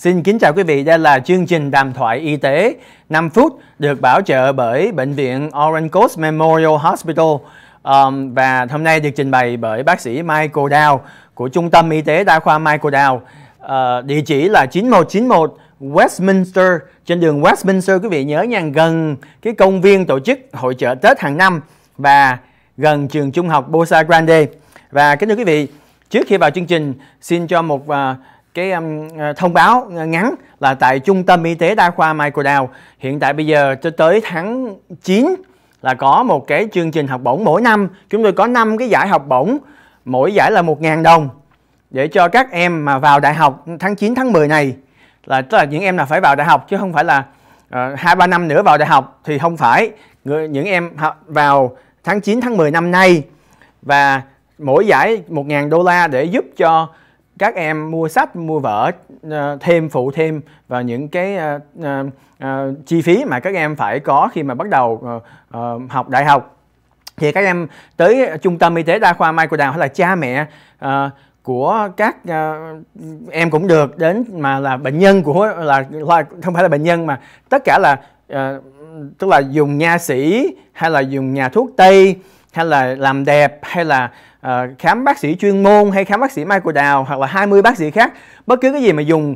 Xin kính chào quý vị, đây là chương trình đàm thoại y tế 5 phút được bảo trợ bởi Bệnh viện Orange Coast Memorial Hospital um, và hôm nay được trình bày bởi bác sĩ Michael Dow của Trung tâm Y tế Đa khoa Michael Dow. Uh, địa chỉ là 9191 Westminster trên đường Westminster quý vị nhớ nha gần cái công viên tổ chức hội trợ Tết hàng năm và gần trường trung học Bosa Grande. Và kính thưa quý vị, trước khi vào chương trình xin cho một uh, cái um, ờ, thông báo ờ, ngắn là tại trung tâm y tế đa khoa Microdao hiện tại bây giờ cho tới tháng 9 là có một cái chương trình học bổng mỗi năm chúng tôi có 5 cái giải học bổng mỗi giải là 1.000 đồng để cho các em mà vào đại học tháng 9 tháng 10 này là tức là những em là phải vào đại học chứ không phải là ờ, hai uh, ba năm nữa vào đại học thì không phải những em vào tháng 9 tháng 10 năm nay và mỗi giải 1.000 đô la để giúp cho các em mua sách mua vở ờ, thêm phụ thêm và những cái ờ, ờ, chi phí mà các em phải có khi mà bắt đầu học đại học thì các em tới trung tâm y tế đa khoa Mai Microdown hay là cha mẹ của các uh, em cũng được đến mà là bệnh nhân của là, không phải là bệnh nhân mà tất cả là uh, tức là dùng nha sĩ hay là dùng nhà thuốc tây hay là làm đẹp hay là Ờ, khám bác sĩ chuyên môn hay khám bác sĩ Michael Dow hoặc là 20 bác sĩ khác bất cứ cái gì mà dùng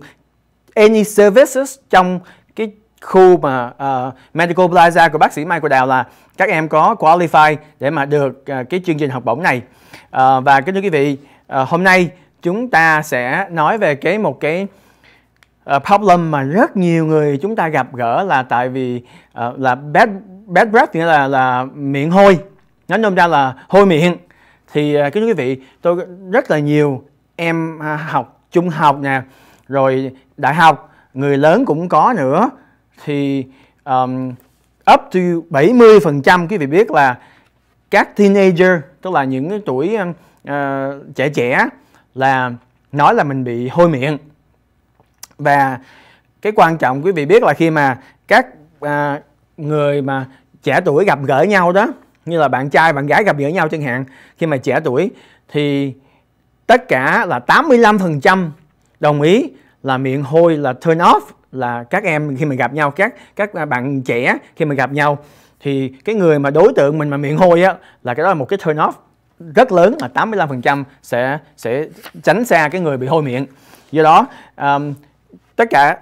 any services trong cái khu mà uh, Medical Plaza của bác sĩ Michael Dow là các em có qualify để mà được uh, cái chương trình học bổng này uh, và kính thưa quý vị uh, hôm nay chúng ta sẽ nói về cái một cái problem mà rất nhiều người chúng ta gặp gỡ là tại vì uh, là bad bad breath nghĩa là là miệng hôi nói nôm ra là hôi miệng thì uh, kính quý vị tôi rất là nhiều em à, học trung học nè rồi đại học người lớn cũng có nữa thì um, up to 70 phần trăm quý vị biết là các teenager tức là những cái tuổi uh, trẻ trẻ là nói là mình bị hôi miệng và cái quan trọng quý vị biết là khi mà các uh, người mà trẻ tuổi gặp gỡ nhau đó như là bạn trai bạn gái gặp gỡ nhau chẳng hạn khi mà trẻ tuổi thì tất cả là 85% đồng ý là miệng hôi là turn off là các em khi mà gặp nhau các các bạn trẻ khi mà gặp nhau thì cái người mà đối tượng mình mà miệng hôi á là cái đó là một cái turn off rất lớn là 85% sẽ sẽ tránh xa cái người bị hôi miệng do đó um, tất cả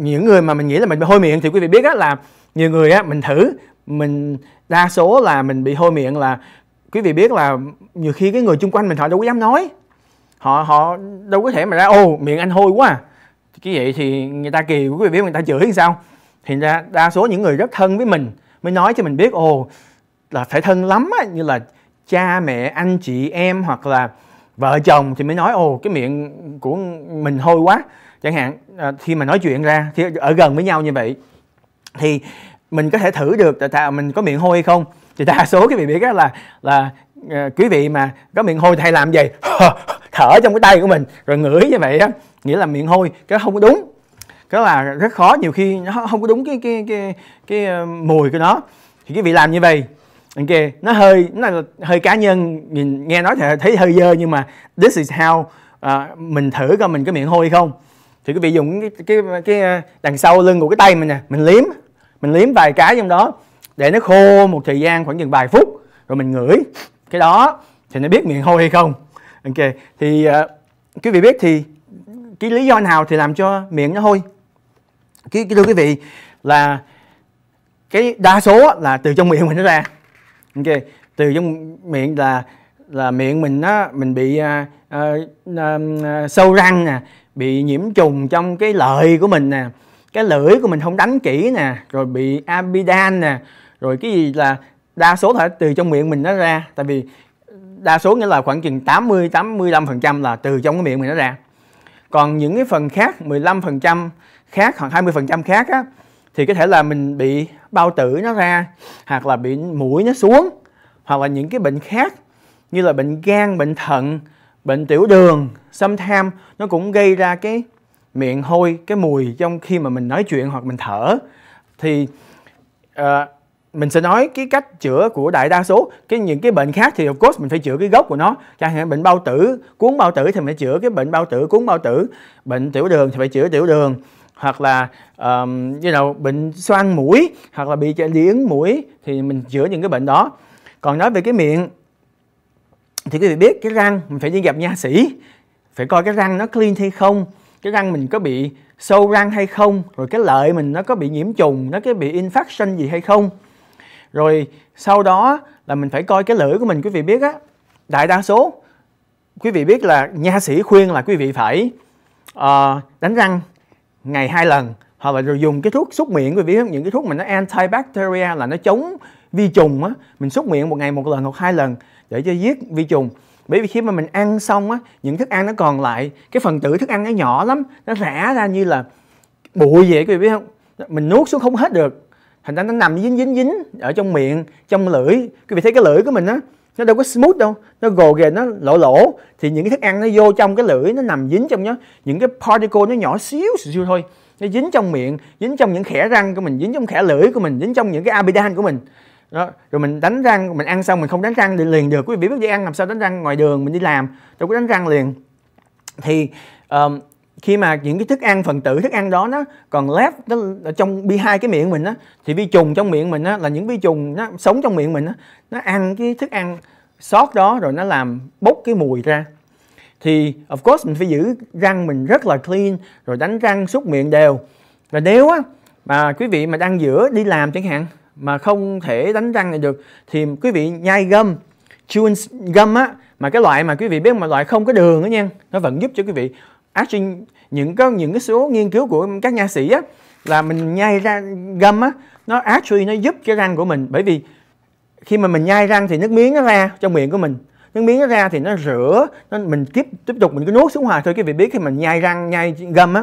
những người mà mình nghĩ là mình bị hôi miệng thì quý vị biết á là nhiều người á mình thử mình đa số là mình bị hôi miệng là quý vị biết là nhiều khi cái người chung quanh mình họ đâu có dám nói họ họ đâu có thể mà ra ô miệng anh hôi quá à. cái vậy thì người ta kỳ quý vị biết người ta chửi sao thì ra đa số những người rất thân với mình mới nói cho mình biết ồ là phải thân lắm á như là cha mẹ anh chị em hoặc là vợ chồng thì mới nói ồ cái miệng của mình hôi quá chẳng hạn à, khi mà nói chuyện ra khi ở gần với nhau như vậy thì mình có thể thử được tại mình có miệng hôi hay không thì đa số quý vị biết là là uh, ờ, quý vị mà có miệng hôi thì hay làm gì thở trong cái tay của mình rồi ngửi như vậy á nghĩa là miệng hôi cái không có đúng cái là rất khó nhiều khi nó không có đúng cái cái cái cái, ờ, mùi của nó thì quý vị làm như vậy ok nó hơi nó là hơi cá nhân nhìn nghe nói thì thấy hơi dơ nhưng mà this is how uh, mình thử coi mình có miệng hôi không thì quý vị dùng cái cái cái đằng sau lưng của cái tay mình nè mình liếm mình liếm vài cái trong đó để nó khô một thời gian khoảng chừng vài phút rồi mình ngửi cái đó thì nó biết miệng hôi hay không ok thì uh, quý vị biết thì cái lý do nào thì làm cho miệng nó hôi cái, cái thưa quý vị là cái đa số là từ trong miệng mình nó ra ok từ trong miệng là là miệng mình nó mình bị uh, uh, uh, sâu răng nè bị nhiễm trùng trong cái lợi của mình nè cái lưỡi của mình không đánh kỹ nè rồi bị abidan nè rồi cái gì là đa số là từ trong miệng mình nó ra tại vì đa số nghĩa là khoảng chừng 80 85% là từ trong cái miệng mình nó ra. Còn những cái phần khác 15% khác hoặc 20% khác á thì có thể là mình bị bao tử nó ra hoặc là bị mũi nó xuống hoặc là những cái bệnh khác như là bệnh gan, bệnh thận, bệnh tiểu đường, xâm tham nó cũng gây ra cái miệng hôi cái mùi trong khi mà mình nói chuyện hoặc mình thở thì uh, mình sẽ nói cái cách chữa của đại đa số cái những cái bệnh khác thì of course mình phải chữa cái gốc của nó chẳng hạn bệnh bao tử cuốn bao tử thì mình phải chữa cái bệnh bao tử cuốn bao tử bệnh tiểu đường thì phải chữa tiểu đường hoặc là um, you know, bệnh xoang mũi hoặc là bị dị ứng mũi thì mình chữa những cái bệnh đó còn nói về cái miệng thì quý vị biết cái răng mình phải đi gặp nha sĩ phải coi cái răng nó clean hay không cái răng mình có bị sâu răng hay không rồi cái lợi mình nó có bị nhiễm trùng nó có bị infection gì hay không rồi sau đó là mình phải coi cái lưỡi của mình quý vị biết á đại đa số quý vị biết là nha sĩ khuyên là quý vị phải uh, đánh răng ngày hai lần hoặc là rồi dùng cái thuốc súc miệng quý vị biết những cái thuốc mà nó antibacterial là nó chống vi trùng á mình súc miệng một ngày một lần hoặc hai lần để cho giết vi trùng bởi vì khi mà mình ăn xong á những thức ăn nó còn lại cái phần tử thức ăn nó nhỏ lắm nó rã ra như là bụi vậy quý vị biết không mình nuốt xuống không hết được thành ra nó nằm dính dính dính ở trong miệng trong lưỡi quý vị thấy cái lưỡi của mình á nó đâu có smooth đâu nó gồ ghề nó lỗ lỗ thì những cái thức ăn nó vô trong cái lưỡi nó nằm dính trong nó những cái particle nó nhỏ xíu xíu thôi nó dính trong miệng dính trong những khẽ răng của mình dính trong khẽ lưỡi của mình dính trong những cái abidan của mình đó rồi mình đánh răng mình ăn xong mình không đánh răng liền được quý vị biết đi ăn làm sao đánh răng ngoài đường mình đi làm đâu có đánh răng liền thì um, khi mà những cái thức ăn phần tử thức ăn đó nó còn lép nó ở trong bi hai cái miệng mình á thì vi trùng trong miệng mình á là những vi trùng nó sống trong miệng mình á nó ăn cái thức ăn sót đó rồi nó làm bốc cái mùi ra thì of course mình phải giữ răng mình rất là clean rồi đánh răng súc miệng đều và nếu á mà quý vị mà đang giữa đi làm chẳng hạn mà không thể đánh răng này được thì quý vị nhai gum chewing gum á mà cái loại mà quý vị biết mà loại không có đường đó nha nó vẫn giúp cho quý vị actually những có những cái số nghiên cứu của các nha sĩ á là mình nhai ra gum á nó actually nó giúp cái răng của mình bởi vì khi mà mình nhai răng thì nước miếng nó ra trong miệng của mình nước miếng nó ra thì nó rửa nó mình tiếp tiếp tục mình cứ nuốt xuống hoài thôi quý vị biết khi mình nhai răng nhai gum á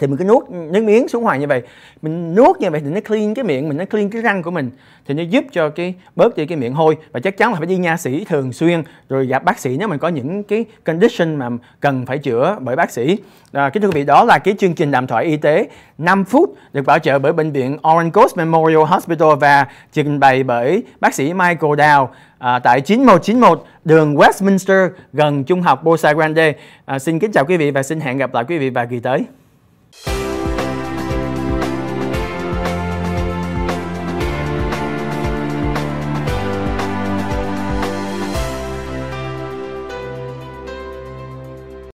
thì mình cứ nuốt nước miếng xuống hoài như vậy mình nuốt như vậy thì nó clean cái miệng mình nó clean cái răng của mình thì nó giúp cho cái bớt đi cái miệng hôi và chắc chắn là phải đi nha sĩ thường xuyên rồi gặp bác sĩ nếu mình có những cái condition mà cần phải chữa bởi bác sĩ à, kính thưa quý vị đó là cái chương trình đàm thoại y tế 5 phút được bảo trợ bởi bệnh viện Orange Coast Memorial Hospital và trình bày bởi bác sĩ Michael Dow à, tại 9191 đường Westminster gần Trung học Bosa Grande. À, xin kính chào quý vị và xin hẹn gặp lại quý vị vào kỳ tới.